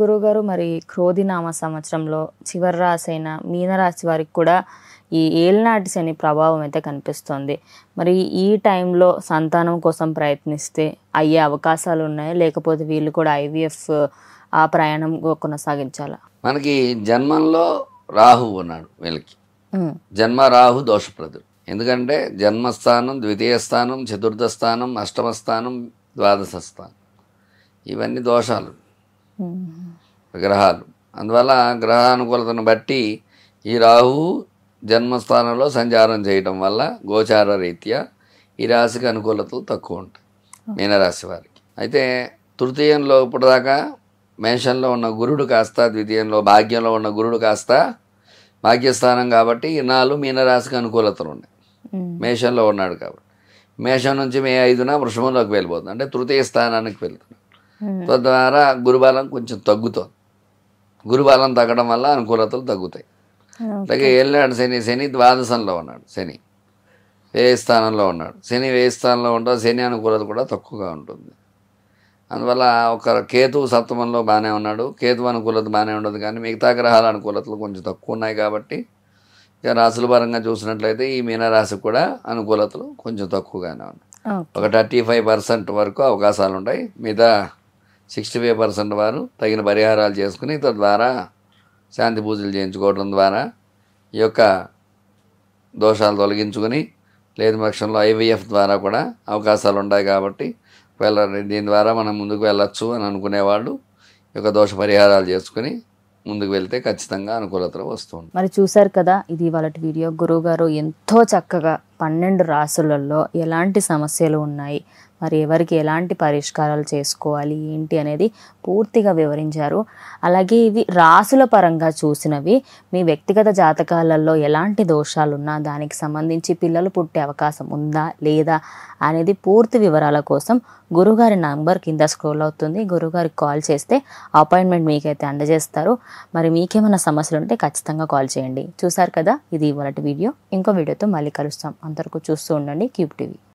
గురువుగారు మరి క్రోధినామ సంవత్సరంలో చివరి రాశి అయిన మీనరాశి వారికి కూడా ఈ ఏలినాటి శని ప్రభావం అయితే కనిపిస్తుంది మరి ఈ టైంలో సంతానం కోసం ప్రయత్నిస్తే అయ్యే అవకాశాలు ఉన్నాయి లేకపోతే వీళ్ళు కూడా ఐవీఎఫ్ ఆ ప్రయాణం కొనసాగించాలా మనకి జన్మంలో రాహు ఉన్నాడు వీళ్ళకి జన్మ రాహు దోషప్రదుడు ఎందుకంటే జన్మస్థానం ద్వితీయ స్థానం చతుర్థ స్థానం అష్టమ స్థానం ద్వాదశ స్థానం ఇవన్నీ దోషాలు గ్రహాలు అందువల్ల గ్రహానుకూలతను బట్టి ఈ రాహు జన్మస్థానంలో సంచారం చేయడం వల్ల గోచార రీత్యా ఈ రాశికి అనుకూలతలు తక్కువ ఉంటాయి మీనరాశి వారికి అయితే తృతీయంలో ఇప్పటిదాకా మేషంలో ఉన్న గురుడు కాస్త ద్వితీయంలో భాగ్యంలో ఉన్న గురుడు కాస్త భాగ్యస్థానం కాబట్టి ఇన్నాళ్ళు మీనరాశికి అనుకూలతలు ఉన్నాయి మేషంలో ఉన్నాడు కాబట్టి మేషం నుంచి మే ఐదున వృషభంలోకి వెళ్ళిపోతుంది అంటే తృతీయ స్థానానికి వెళ్తుంది తద్వారా గురుబలం కొంచెం తగ్గుతుంది గురుబలం తగ్గడం వల్ల అనుకూలతలు తగ్గుతాయి అలాగే వెళ్ళినాడు శని శని ద్వాదశంలో ఉన్నాడు శని వ్యయ స్థానంలో ఉన్నాడు శని వ్యయ స్థానంలో ఉండడం శని అనుకూలత కూడా తక్కువగా ఉంటుంది అందువల్ల ఒక కేతు సప్తమంలో బాగానే ఉన్నాడు కేతు అనుకూలత బాగానే ఉండదు కానీ మిగతా గ్రహాల అనుకూలతలు కొంచెం తక్కువ ఉన్నాయి కాబట్టి ఇక రాశుల పరంగా చూసినట్లయితే ఈ మీనరాశి కూడా అనుకూలతలు కొంచెం తక్కువగానే ఉన్నాయి ఒక థర్టీ ఫైవ్ పర్సెంట్ వరకు అవకాశాలు ఉంటాయి మిగతా సిక్స్టీ ఫైవ్ పర్సెంట్ వారు తగిన పరిహారాలు చేసుకుని తద్వారా శాంతి పూజలు చేయించుకోవడం ద్వారా ఈ యొక్క దోషాలు తొలగించుకొని లేని పక్షంలో ఐవీఎఫ్ ద్వారా కూడా అవకాశాలు ఉంటాయి కాబట్టి వెళ్ళ దీని ద్వారా మనం ముందుకు వెళ్ళొచ్చు అని అనుకునేవాళ్ళు ఈ యొక్క దోష పరిహారాలు చేసుకుని ముందుకు వెళ్తే ఖచ్చితంగా అనుకూలతలు వస్తుంది మరి చూశారు కదా ఇది వాళ్ళ వీడియో గురువుగారు ఎంతో చక్కగా పన్నెండు రాసులలో ఎలాంటి సమస్యలు ఉన్నాయి మరి ఎవరికి ఎలాంటి పరిష్కారాలు చేసుకోవాలి ఏంటి అనేది పూర్తిగా వివరించారు అలాగే ఇవి రాసుల పరంగా చూసినవి మీ వ్యక్తిగత జాతకాలలో ఎలాంటి దోషాలున్నా దానికి సంబంధించి పిల్లలు పుట్టే అవకాశం ఉందా లేదా అనేది పూర్తి వివరాల కోసం గురుగారి నంబర్ కింద స్క్రోల్ అవుతుంది గురుగారికి కాల్ చేస్తే అపాయింట్మెంట్ మీకైతే అందజేస్తారు మరి మీకేమైనా సమస్యలు ఉంటే ఖచ్చితంగా కాల్ చేయండి చూసారు కదా ఇది ఇవాళ వీడియో ఇంకో వీడియోతో మళ్ళీ కలుస్తాం అందరికీ చూస్తూ ఉండండి క్యూబ్ టీవీ